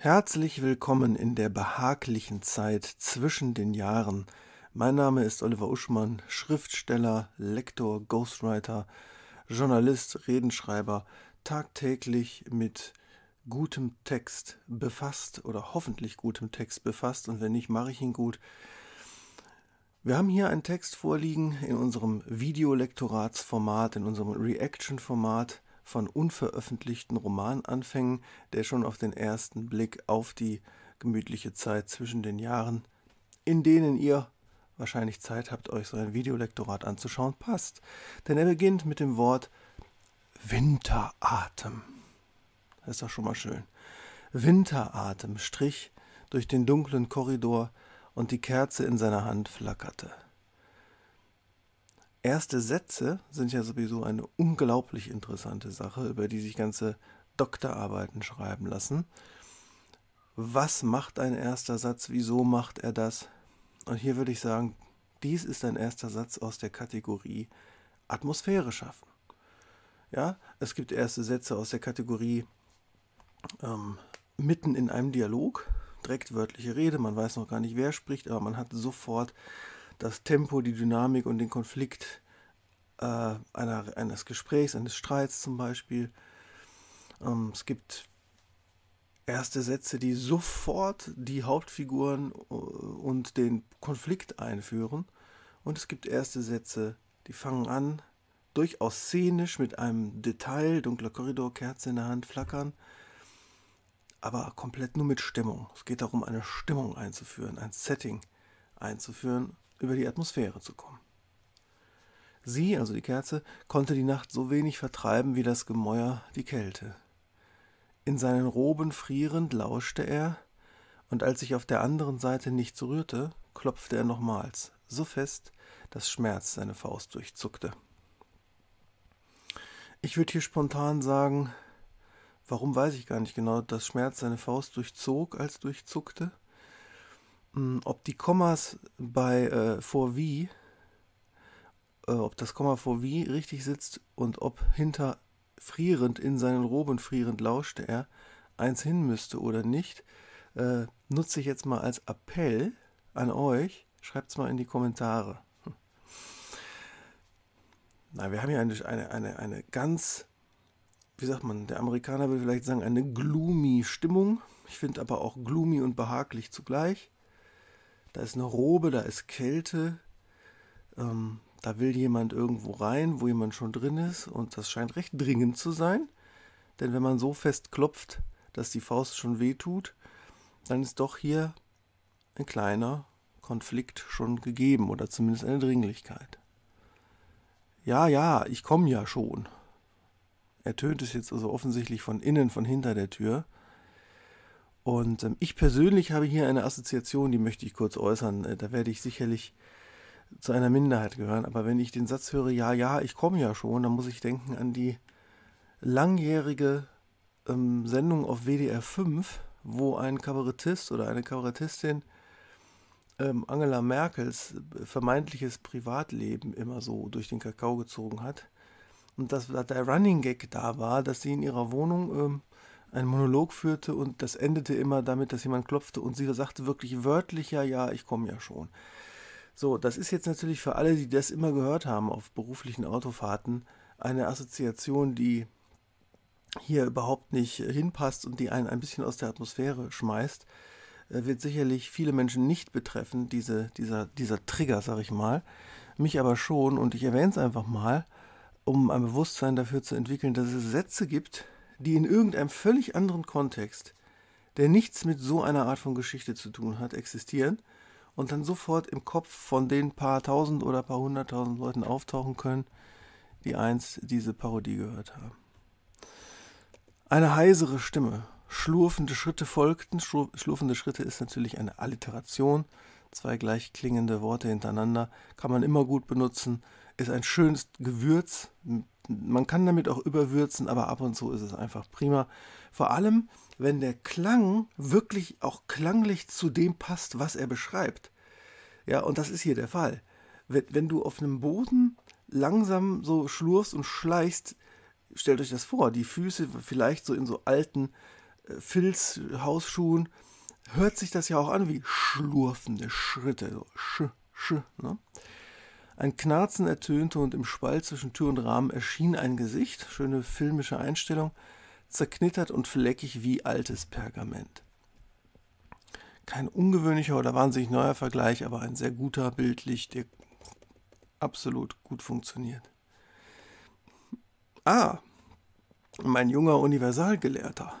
Herzlich willkommen in der behaglichen Zeit zwischen den Jahren. Mein Name ist Oliver Uschmann, Schriftsteller, Lektor, Ghostwriter, Journalist, Redenschreiber, tagtäglich mit gutem Text befasst oder hoffentlich gutem Text befasst und wenn nicht, mache ich ihn gut. Wir haben hier einen Text vorliegen in unserem Videolektoratsformat, in unserem Reaction-Format von unveröffentlichten Romananfängen, der schon auf den ersten Blick auf die gemütliche Zeit zwischen den Jahren, in denen ihr wahrscheinlich Zeit habt, euch so ein Videolektorat anzuschauen, passt. Denn er beginnt mit dem Wort Winteratem. Das ist doch schon mal schön. Winteratem strich durch den dunklen Korridor und die Kerze in seiner Hand flackerte. Erste Sätze sind ja sowieso eine unglaublich interessante Sache, über die sich ganze Doktorarbeiten schreiben lassen. Was macht ein erster Satz? Wieso macht er das? Und hier würde ich sagen, dies ist ein erster Satz aus der Kategorie Atmosphäre schaffen. Ja, es gibt erste Sätze aus der Kategorie ähm, mitten in einem Dialog, direkt wörtliche Rede, man weiß noch gar nicht, wer spricht, aber man hat sofort das Tempo, die Dynamik und den Konflikt äh, einer, eines Gesprächs, eines Streits zum Beispiel. Ähm, es gibt erste Sätze, die sofort die Hauptfiguren äh, und den Konflikt einführen. Und es gibt erste Sätze, die fangen an, durchaus szenisch mit einem Detail, dunkler Korridor, Kerze in der Hand, flackern, aber komplett nur mit Stimmung. Es geht darum, eine Stimmung einzuführen, ein Setting einzuführen über die Atmosphäre zu kommen. Sie, also die Kerze, konnte die Nacht so wenig vertreiben wie das Gemäuer die Kälte. In seinen Roben frierend lauschte er, und als sich auf der anderen Seite nichts rührte, klopfte er nochmals, so fest, dass Schmerz seine Faust durchzuckte. Ich würde hier spontan sagen, warum weiß ich gar nicht genau, dass Schmerz seine Faust durchzog als durchzuckte, ähm, ob die Kommas bei äh, vor wie, äh, ob das Komma vor wie richtig sitzt und ob hinter frierend in seinen Roben frierend lauschte er eins hin müsste oder nicht, äh, nutze ich jetzt mal als Appell an euch. Schreibt es mal in die Kommentare. Hm. Na, wir haben hier eine, eine, eine, eine ganz, wie sagt man, der Amerikaner würde vielleicht sagen, eine gloomy Stimmung. Ich finde aber auch gloomy und behaglich zugleich da ist eine Robe, da ist Kälte, ähm, da will jemand irgendwo rein, wo jemand schon drin ist und das scheint recht dringend zu sein, denn wenn man so fest klopft, dass die Faust schon wehtut, dann ist doch hier ein kleiner Konflikt schon gegeben oder zumindest eine Dringlichkeit. Ja, ja, ich komme ja schon. Ertönt es jetzt also offensichtlich von innen, von hinter der Tür, und ähm, ich persönlich habe hier eine Assoziation, die möchte ich kurz äußern. Äh, da werde ich sicherlich zu einer Minderheit gehören. Aber wenn ich den Satz höre, ja, ja, ich komme ja schon, dann muss ich denken an die langjährige ähm, Sendung auf WDR 5, wo ein Kabarettist oder eine Kabarettistin ähm, Angela Merkels äh, vermeintliches Privatleben immer so durch den Kakao gezogen hat. Und dass der Running Gag da war, dass sie in ihrer Wohnung ähm, einen Monolog führte und das endete immer damit, dass jemand klopfte und sie sagte wirklich wörtlich, ja, ja, ich komme ja schon. So, das ist jetzt natürlich für alle, die das immer gehört haben auf beruflichen Autofahrten, eine Assoziation, die hier überhaupt nicht hinpasst und die einen ein bisschen aus der Atmosphäre schmeißt, äh, wird sicherlich viele Menschen nicht betreffen, diese, dieser, dieser Trigger, sag ich mal. Mich aber schon und ich erwähne es einfach mal, um ein Bewusstsein dafür zu entwickeln, dass es Sätze gibt, die in irgendeinem völlig anderen Kontext, der nichts mit so einer Art von Geschichte zu tun hat, existieren und dann sofort im Kopf von den paar tausend oder paar hunderttausend Leuten auftauchen können, die einst diese Parodie gehört haben. Eine heisere Stimme, schlurfende Schritte folgten. Schlurfende Schritte ist natürlich eine Alliteration. Zwei gleich klingende Worte hintereinander kann man immer gut benutzen. Ist ein schönes Gewürz, man kann damit auch überwürzen, aber ab und zu ist es einfach prima. Vor allem, wenn der Klang wirklich auch klanglich zu dem passt, was er beschreibt. Ja, und das ist hier der Fall. Wenn, wenn du auf einem Boden langsam so schlurfst und schleichst, stellt euch das vor, die Füße vielleicht so in so alten äh, Filzhausschuhen, hört sich das ja auch an wie schlurfende Schritte. So sch, sch, ne? Ein Knarzen ertönte und im Spalt zwischen Tür und Rahmen erschien ein Gesicht, schöne filmische Einstellung, zerknittert und fleckig wie altes Pergament. Kein ungewöhnlicher oder wahnsinnig neuer Vergleich, aber ein sehr guter bildlich, der absolut gut funktioniert. Ah, mein junger Universalgelehrter.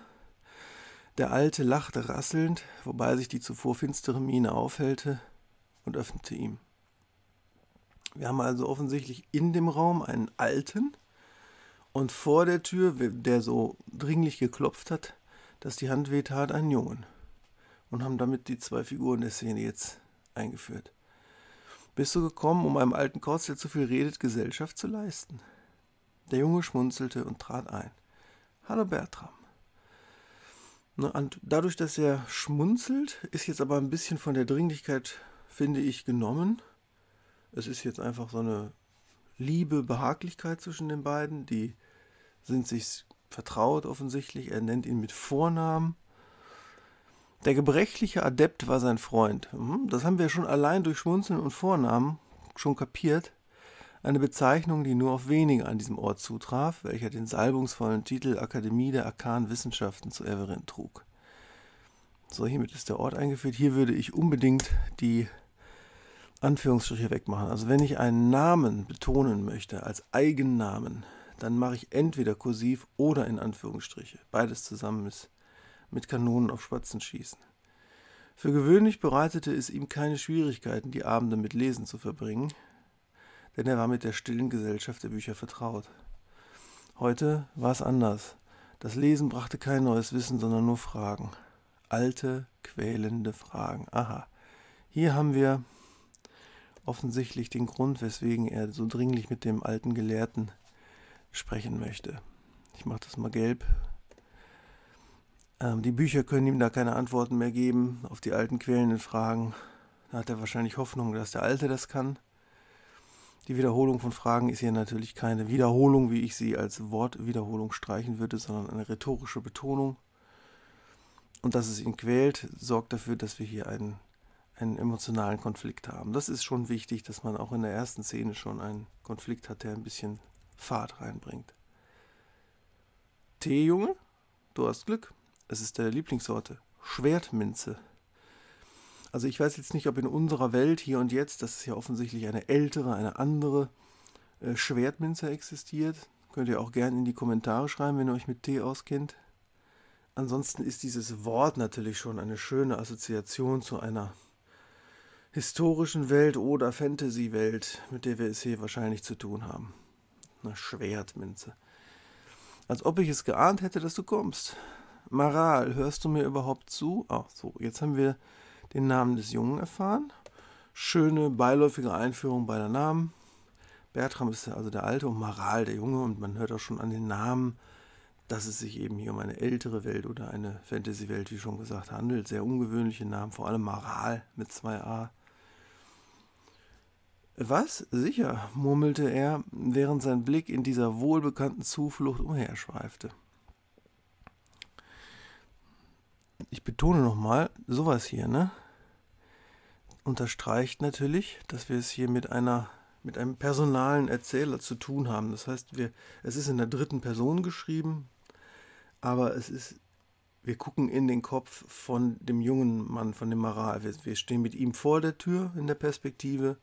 Der Alte lachte rasselnd, wobei sich die zuvor finstere Miene aufhellte, und öffnete ihm. Wir haben also offensichtlich in dem Raum einen alten und vor der Tür, der so dringlich geklopft hat, dass die Hand wehtat, einen Jungen. Und haben damit die zwei Figuren der Szene jetzt eingeführt. Bist du gekommen, um einem alten Kauz, der zu viel redet, Gesellschaft zu leisten? Der Junge schmunzelte und trat ein. Hallo Bertram. Und dadurch, dass er schmunzelt, ist jetzt aber ein bisschen von der Dringlichkeit, finde ich, genommen es ist jetzt einfach so eine Liebe, Behaglichkeit zwischen den beiden. Die sind sich vertraut offensichtlich. Er nennt ihn mit Vornamen. Der gebrechliche Adept war sein Freund. Mhm, das haben wir schon allein durch Schmunzeln und Vornamen schon kapiert. Eine Bezeichnung, die nur auf wenige an diesem Ort zutraf, welcher den salbungsvollen Titel Akademie der Arkanen Wissenschaften zu Everin trug. So, hiermit ist der Ort eingeführt. Hier würde ich unbedingt die Anführungsstriche wegmachen. Also wenn ich einen Namen betonen möchte als Eigennamen, dann mache ich entweder kursiv oder in Anführungsstriche. Beides zusammen ist mit Kanonen auf Spatzen schießen. Für gewöhnlich bereitete es ihm keine Schwierigkeiten, die Abende mit Lesen zu verbringen, denn er war mit der stillen Gesellschaft der Bücher vertraut. Heute war es anders. Das Lesen brachte kein neues Wissen, sondern nur Fragen. Alte, quälende Fragen. Aha. Hier haben wir offensichtlich den Grund, weswegen er so dringlich mit dem alten Gelehrten sprechen möchte. Ich mache das mal gelb. Ähm, die Bücher können ihm da keine Antworten mehr geben auf die alten quälenden Fragen. Da hat er wahrscheinlich Hoffnung, dass der Alte das kann. Die Wiederholung von Fragen ist hier natürlich keine Wiederholung, wie ich sie als Wortwiederholung streichen würde, sondern eine rhetorische Betonung. Und dass es ihn quält, sorgt dafür, dass wir hier einen einen emotionalen Konflikt haben. Das ist schon wichtig, dass man auch in der ersten Szene schon einen Konflikt hat, der ein bisschen Fahrt reinbringt. Tee, Junge, du hast Glück. Es ist deine Lieblingssorte. Schwertminze. Also ich weiß jetzt nicht, ob in unserer Welt hier und jetzt, das ist ja offensichtlich eine ältere, eine andere äh, Schwertminze existiert. Könnt ihr auch gerne in die Kommentare schreiben, wenn ihr euch mit Tee auskennt. Ansonsten ist dieses Wort natürlich schon eine schöne Assoziation zu einer historischen Welt oder Fantasy-Welt, mit der wir es hier wahrscheinlich zu tun haben. Na, Schwertminze. Als ob ich es geahnt hätte, dass du kommst. Maral, hörst du mir überhaupt zu? Ach so, jetzt haben wir den Namen des Jungen erfahren. Schöne beiläufige Einführung beider Namen. Bertram ist also der Alte und Maral der Junge und man hört auch schon an den Namen, dass es sich eben hier um eine ältere Welt oder eine Fantasy-Welt, wie schon gesagt, handelt. Sehr ungewöhnliche Namen, vor allem Maral mit zwei A. Was? Sicher, murmelte er, während sein Blick in dieser wohlbekannten Zuflucht umherschweifte. Ich betone nochmal, sowas hier, ne? Unterstreicht natürlich, dass wir es hier mit einer mit einem personalen Erzähler zu tun haben. Das heißt, wir, es ist in der dritten Person geschrieben, aber es ist, wir gucken in den Kopf von dem jungen Mann, von dem Maral. Wir, wir stehen mit ihm vor der Tür in der Perspektive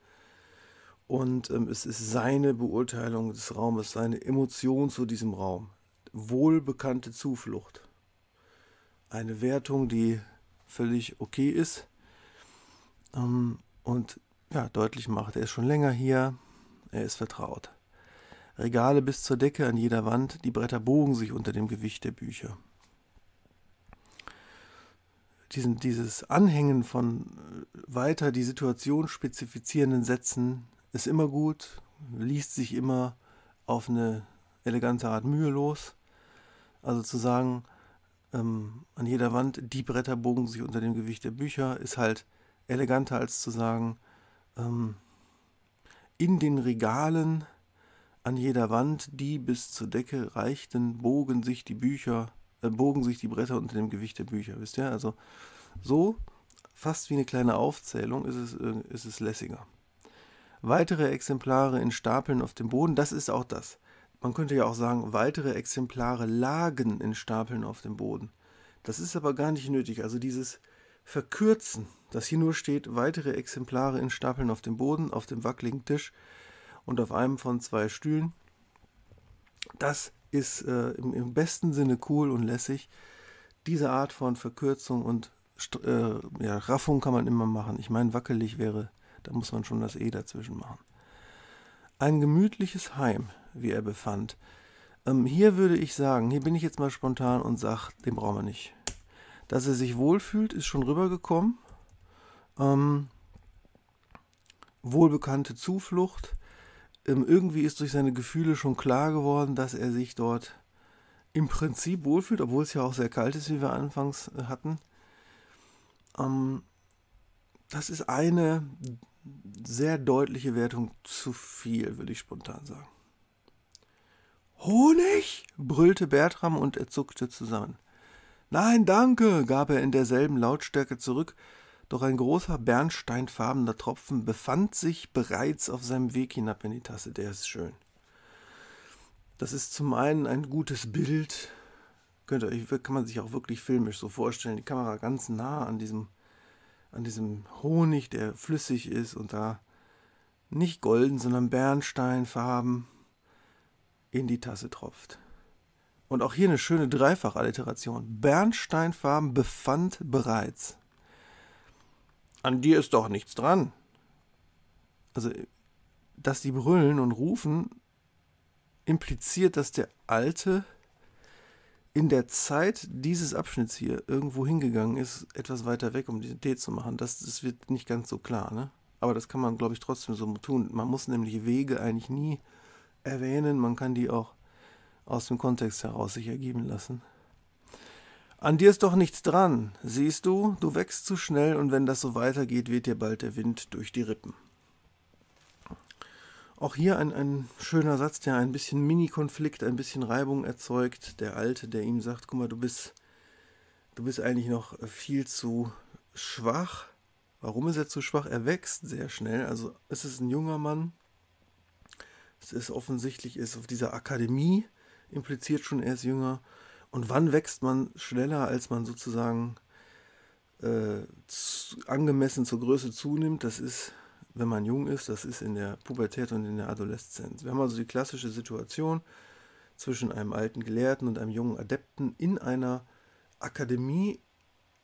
und ähm, es ist seine Beurteilung des Raumes, seine Emotion zu diesem Raum. Wohlbekannte Zuflucht. Eine Wertung, die völlig okay ist. Ähm, und ja, deutlich macht, er ist schon länger hier, er ist vertraut. Regale bis zur Decke an jeder Wand, die Bretter bogen sich unter dem Gewicht der Bücher. Diesen, dieses Anhängen von äh, weiter die Situation spezifizierenden Sätzen ist immer gut, liest sich immer auf eine elegante Art mühelos. Also zu sagen, ähm, an jeder Wand, die Bretter bogen sich unter dem Gewicht der Bücher, ist halt eleganter als zu sagen, ähm, in den Regalen an jeder Wand, die bis zur Decke reichten, bogen sich die Bücher, äh, bogen sich die Bretter unter dem Gewicht der Bücher, wisst ihr? Also so, fast wie eine kleine Aufzählung, ist es, äh, ist es lässiger weitere Exemplare in Stapeln auf dem Boden, das ist auch das. Man könnte ja auch sagen, weitere Exemplare lagen in Stapeln auf dem Boden. Das ist aber gar nicht nötig. Also dieses Verkürzen, das hier nur steht, weitere Exemplare in Stapeln auf dem Boden, auf dem wackeligen Tisch und auf einem von zwei Stühlen, das ist äh, im, im, besten Sinne cool und lässig. Diese Art von Verkürzung und äh, ja, Raffung kann man immer machen. Ich meine, wackelig wäre da muss man schon das E dazwischen machen. Ein gemütliches Heim, wie er befand. Ähm, hier würde ich sagen, hier bin ich jetzt mal spontan und sage, den brauchen wir nicht. Dass er sich wohlfühlt, ist schon rübergekommen. Ähm, wohlbekannte Zuflucht. Ähm, irgendwie ist durch seine Gefühle schon klar geworden, dass er sich dort im Prinzip wohlfühlt, obwohl es ja auch sehr kalt ist, wie wir anfangs äh, hatten. Ähm, das ist eine sehr deutliche Wertung zu viel, würde ich spontan sagen. Honig? brüllte Bertram und er zuckte zusammen. Nein, danke, gab er in derselben Lautstärke zurück, doch ein großer bernsteinfarbener Tropfen befand sich bereits auf seinem Weg hinab in die Tasse. Der ist schön. Das ist zum einen ein gutes Bild. Könnt ihr euch, kann man sich auch wirklich filmisch so vorstellen. Die Kamera ganz nah an diesem an diesem Honig, der flüssig ist und da nicht golden, sondern Bernsteinfarben in die Tasse tropft. Und auch hier eine schöne Dreifachalliteration. Bernsteinfarben befand bereits. An dir ist doch nichts dran. Also, dass die brüllen und rufen, impliziert, dass der Alte in der Zeit dieses Abschnitts hier irgendwo hingegangen ist, etwas weiter weg, um diesen Tee zu machen. Das, das wird nicht ganz so klar, ne? Aber das kann man, glaube ich, trotzdem so tun. Man muss nämlich Wege eigentlich nie erwähnen. Man kann die auch aus dem Kontext heraus sich ergeben lassen. An dir ist doch nichts dran. Siehst du, du wächst zu schnell und wenn das so weitergeht, weht dir bald der Wind durch die Rippen. Auch hier ein, ein schöner Satz, der ein bisschen Mini-Konflikt, ein bisschen Reibung erzeugt. Der Alte, der ihm sagt, guck mal, du bist, du bist eigentlich noch viel zu schwach. Warum ist er zu schwach? Er wächst sehr schnell. Also es ist ein junger Mann. Es ist offensichtlich, ist auf dieser Akademie impliziert schon, er ist jünger. Und wann wächst man schneller, als man sozusagen äh, angemessen zur Größe zunimmt? Das ist wenn man jung ist, das ist in der Pubertät und in der Adoleszenz. Wir haben also die klassische Situation zwischen einem alten Gelehrten und einem jungen Adepten in einer Akademie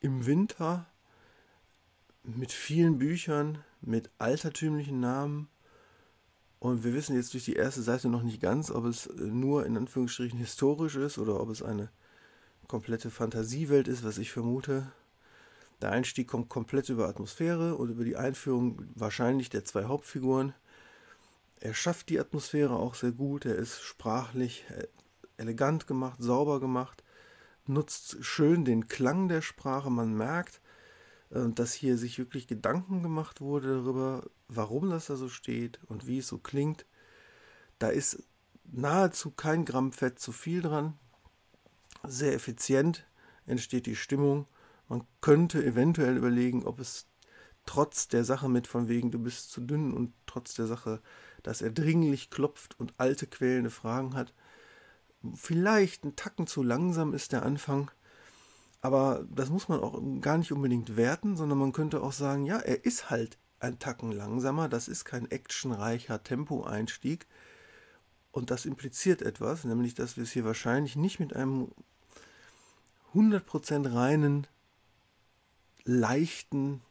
im Winter mit vielen Büchern, mit altertümlichen Namen. Und wir wissen jetzt durch die erste Seite noch nicht ganz, ob es nur in Anführungsstrichen historisch ist oder ob es eine komplette Fantasiewelt ist, was ich vermute. Der Einstieg kommt komplett über Atmosphäre und über die Einführung wahrscheinlich der zwei Hauptfiguren. Er schafft die Atmosphäre auch sehr gut. Er ist sprachlich äh, elegant gemacht, sauber gemacht, nutzt schön den Klang der Sprache. Man merkt, äh, dass hier sich wirklich Gedanken gemacht wurde darüber, warum das da so steht und wie es so klingt. Da ist nahezu kein Gramm Fett zu viel dran. Sehr effizient entsteht die Stimmung. Man könnte eventuell überlegen, ob es trotz der Sache mit von wegen, du bist zu dünn und trotz der Sache, dass er dringlich klopft und alte quälende Fragen hat, vielleicht ein Tacken zu langsam ist der Anfang. Aber das muss man auch gar nicht unbedingt werten, sondern man könnte auch sagen, ja, er ist halt ein Tacken langsamer, das ist kein actionreicher Tempoeinstieg. Und das impliziert etwas, nämlich dass wir es hier wahrscheinlich nicht mit einem 100% reinen leichten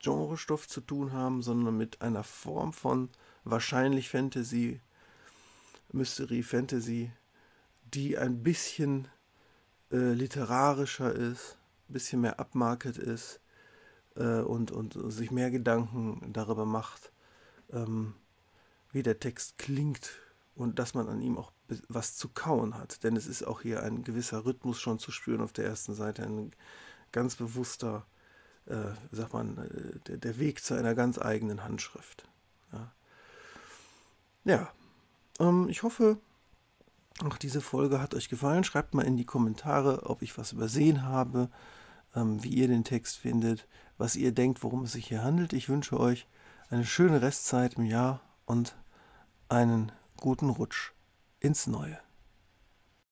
Genrestoff zu tun haben, sondern mit einer Form von wahrscheinlich Fantasy, Mystery, Fantasy, die ein bisschen äh, literarischer ist, ein bisschen mehr upmarket ist äh, und, und sich mehr Gedanken darüber macht, ähm, wie der Text klingt und dass man an ihm auch was zu kauen hat. Denn es ist auch hier ein gewisser Rhythmus schon zu spüren auf der ersten Seite, ein ganz bewusster äh, sagt man, äh, der, der, Weg zu einer ganz eigenen Handschrift. Ja, ja. Ähm, ich hoffe, auch diese Folge hat euch gefallen. Schreibt mal in die Kommentare, ob ich was übersehen habe, ähm, wie ihr den Text findet, was ihr denkt, worum es sich hier handelt. Ich wünsche euch eine schöne Restzeit im Jahr und einen guten Rutsch ins Neue.